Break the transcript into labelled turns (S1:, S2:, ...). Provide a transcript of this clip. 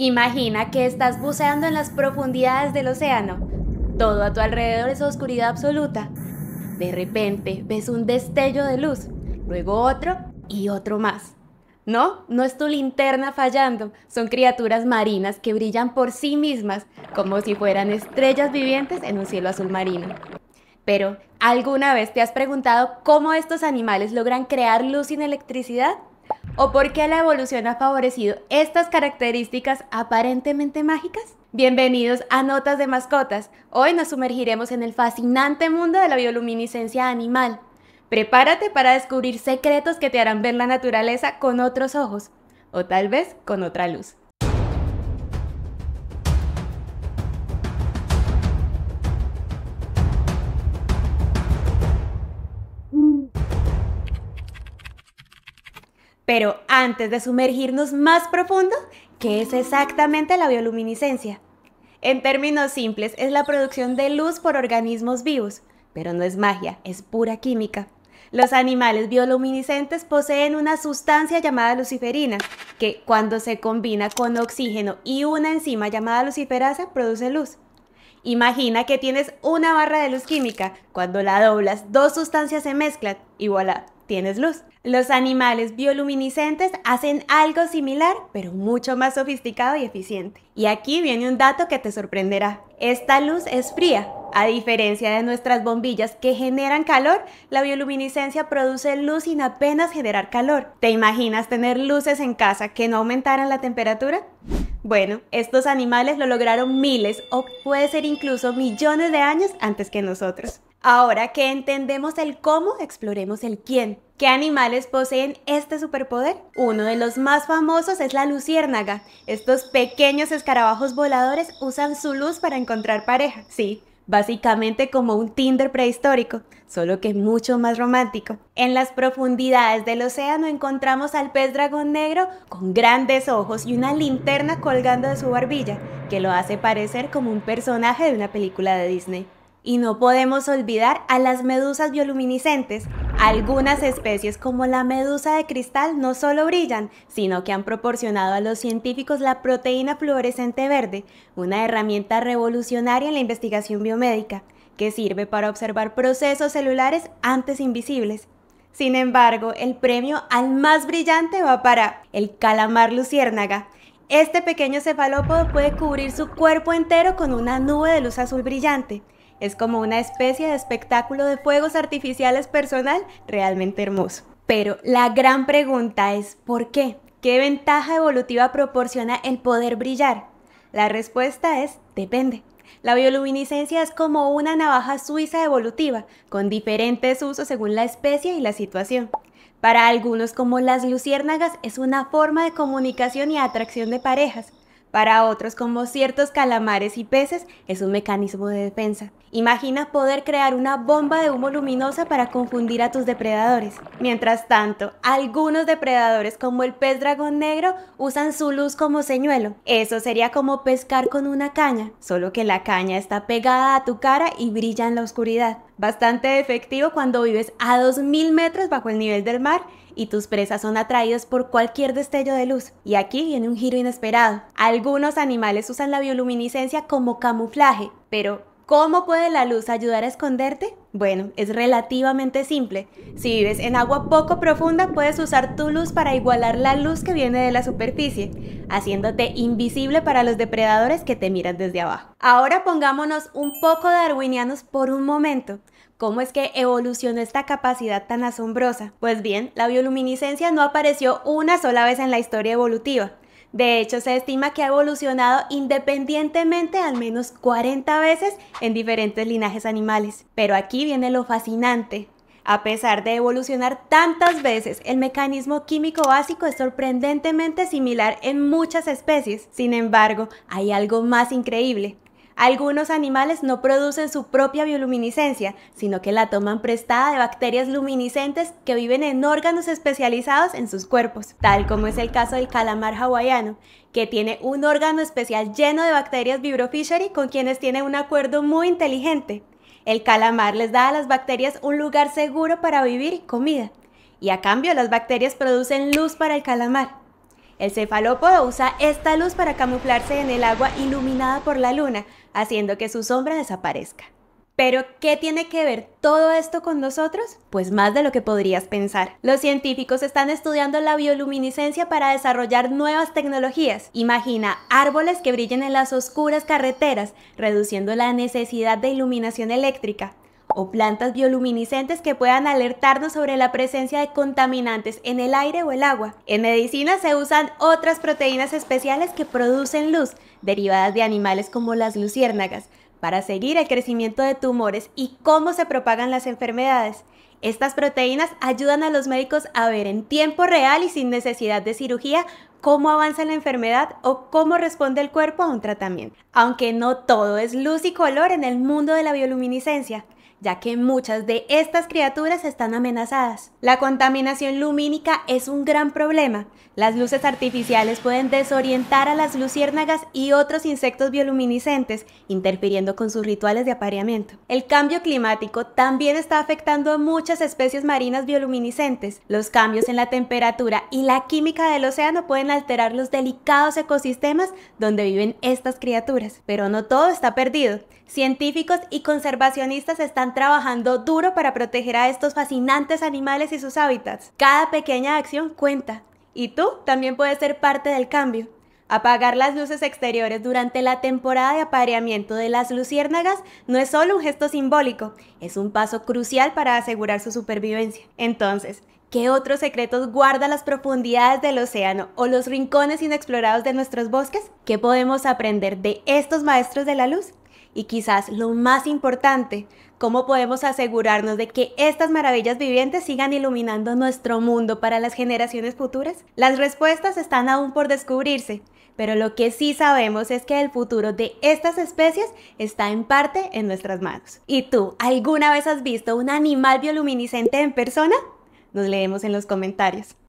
S1: Imagina que estás buceando en las profundidades del océano. Todo a tu alrededor es oscuridad absoluta. De repente ves un destello de luz, luego otro y otro más. No, no es tu linterna fallando, son criaturas marinas que brillan por sí mismas, como si fueran estrellas vivientes en un cielo azul marino. Pero, ¿alguna vez te has preguntado cómo estos animales logran crear luz sin electricidad? o por qué la evolución ha favorecido estas características aparentemente mágicas? Bienvenidos a Notas de Mascotas. Hoy nos sumergiremos en el fascinante mundo de la bioluminiscencia animal. Prepárate para descubrir secretos que te harán ver la naturaleza con otros ojos, o tal vez con otra luz. Pero antes de sumergirnos más profundo, ¿qué es exactamente la bioluminiscencia? En términos simples, es la producción de luz por organismos vivos, pero no es magia, es pura química. Los animales bioluminiscentes poseen una sustancia llamada luciferina, que cuando se combina con oxígeno y una enzima llamada luciferasa produce luz. Imagina que tienes una barra de luz química, cuando la doblas dos sustancias se mezclan y voilà, tienes luz. Los animales bioluminiscentes hacen algo similar, pero mucho más sofisticado y eficiente. Y aquí viene un dato que te sorprenderá. Esta luz es fría. A diferencia de nuestras bombillas que generan calor, la bioluminiscencia produce luz sin apenas generar calor. ¿Te imaginas tener luces en casa que no aumentaran la temperatura? Bueno, estos animales lo lograron miles o puede ser incluso millones de años antes que nosotros. Ahora que entendemos el cómo, exploremos el quién. ¿Qué animales poseen este superpoder? Uno de los más famosos es la luciérnaga. Estos pequeños escarabajos voladores usan su luz para encontrar pareja. Sí, básicamente como un Tinder prehistórico, solo que mucho más romántico. En las profundidades del océano encontramos al pez dragón negro con grandes ojos y una linterna colgando de su barbilla, que lo hace parecer como un personaje de una película de Disney. Y no podemos olvidar a las medusas bioluminiscentes, algunas especies como la medusa de cristal no solo brillan, sino que han proporcionado a los científicos la proteína fluorescente verde, una herramienta revolucionaria en la investigación biomédica, que sirve para observar procesos celulares antes invisibles. Sin embargo, el premio al más brillante va para el calamar luciérnaga. Este pequeño cefalópodo puede cubrir su cuerpo entero con una nube de luz azul brillante, es como una especie de espectáculo de fuegos artificiales personal realmente hermoso. Pero la gran pregunta es ¿por qué? ¿Qué ventaja evolutiva proporciona el poder brillar? La respuesta es depende. La bioluminiscencia es como una navaja suiza evolutiva, con diferentes usos según la especie y la situación. Para algunos, como las luciérnagas, es una forma de comunicación y atracción de parejas. Para otros, como ciertos calamares y peces, es un mecanismo de defensa. Imagina poder crear una bomba de humo luminosa para confundir a tus depredadores. Mientras tanto, algunos depredadores como el pez dragón negro usan su luz como señuelo. Eso sería como pescar con una caña, solo que la caña está pegada a tu cara y brilla en la oscuridad. Bastante efectivo cuando vives a 2.000 metros bajo el nivel del mar y tus presas son atraídas por cualquier destello de luz. Y aquí viene un giro inesperado. Algunos animales usan la bioluminiscencia como camuflaje, pero ¿Cómo puede la luz ayudar a esconderte? Bueno, es relativamente simple. Si vives en agua poco profunda, puedes usar tu luz para igualar la luz que viene de la superficie, haciéndote invisible para los depredadores que te miran desde abajo. Ahora pongámonos un poco darwinianos por un momento. ¿Cómo es que evolucionó esta capacidad tan asombrosa? Pues bien, la bioluminiscencia no apareció una sola vez en la historia evolutiva. De hecho, se estima que ha evolucionado independientemente al menos 40 veces en diferentes linajes animales. Pero aquí viene lo fascinante. A pesar de evolucionar tantas veces, el mecanismo químico básico es sorprendentemente similar en muchas especies. Sin embargo, hay algo más increíble. Algunos animales no producen su propia bioluminiscencia, sino que la toman prestada de bacterias luminiscentes que viven en órganos especializados en sus cuerpos, tal como es el caso del calamar hawaiano, que tiene un órgano especial lleno de bacterias vibrofishery con quienes tiene un acuerdo muy inteligente. El calamar les da a las bacterias un lugar seguro para vivir y comida, y a cambio las bacterias producen luz para el calamar. El cefalópodo usa esta luz para camuflarse en el agua iluminada por la luna, haciendo que su sombra desaparezca. Pero, ¿qué tiene que ver todo esto con nosotros? Pues más de lo que podrías pensar. Los científicos están estudiando la bioluminiscencia para desarrollar nuevas tecnologías. Imagina árboles que brillen en las oscuras carreteras, reduciendo la necesidad de iluminación eléctrica o plantas bioluminiscentes que puedan alertarnos sobre la presencia de contaminantes en el aire o el agua. En medicina se usan otras proteínas especiales que producen luz, derivadas de animales como las luciérnagas, para seguir el crecimiento de tumores y cómo se propagan las enfermedades. Estas proteínas ayudan a los médicos a ver en tiempo real y sin necesidad de cirugía cómo avanza la enfermedad o cómo responde el cuerpo a un tratamiento. Aunque no todo es luz y color en el mundo de la bioluminiscencia ya que muchas de estas criaturas están amenazadas. La contaminación lumínica es un gran problema. Las luces artificiales pueden desorientar a las luciérnagas y otros insectos bioluminiscentes, interfiriendo con sus rituales de apareamiento. El cambio climático también está afectando a muchas especies marinas bioluminiscentes. Los cambios en la temperatura y la química del océano pueden alterar los delicados ecosistemas donde viven estas criaturas. Pero no todo está perdido. Científicos y conservacionistas están trabajando duro para proteger a estos fascinantes animales y sus hábitats. Cada pequeña acción cuenta. Y tú también puedes ser parte del cambio. Apagar las luces exteriores durante la temporada de apareamiento de las luciérnagas no es solo un gesto simbólico, es un paso crucial para asegurar su supervivencia. Entonces, ¿qué otros secretos guardan las profundidades del océano o los rincones inexplorados de nuestros bosques? ¿Qué podemos aprender de estos maestros de la luz? Y quizás lo más importante, ¿Cómo podemos asegurarnos de que estas maravillas vivientes sigan iluminando nuestro mundo para las generaciones futuras? Las respuestas están aún por descubrirse, pero lo que sí sabemos es que el futuro de estas especies está en parte en nuestras manos. ¿Y tú, alguna vez has visto un animal bioluminiscente en persona? Nos leemos en los comentarios.